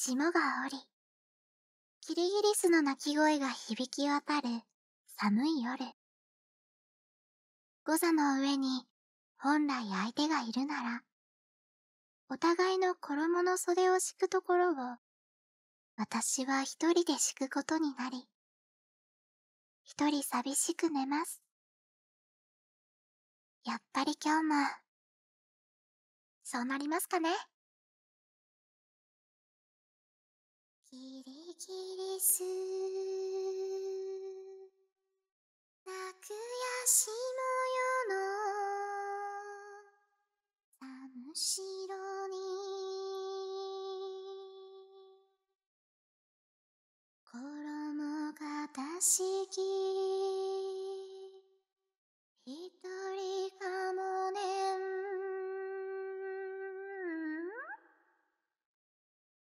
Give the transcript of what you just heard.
霜が降り、キリギリスの鳴き声が響き渡る寒い夜。誤差の上に本来相手がいるなら、お互いの衣の袖を敷くところを、私は一人で敷くことになり、一人寂しく寝ます。やっぱり今日も、そうなりますかね。スくやしもよのさむしろにころもがたしき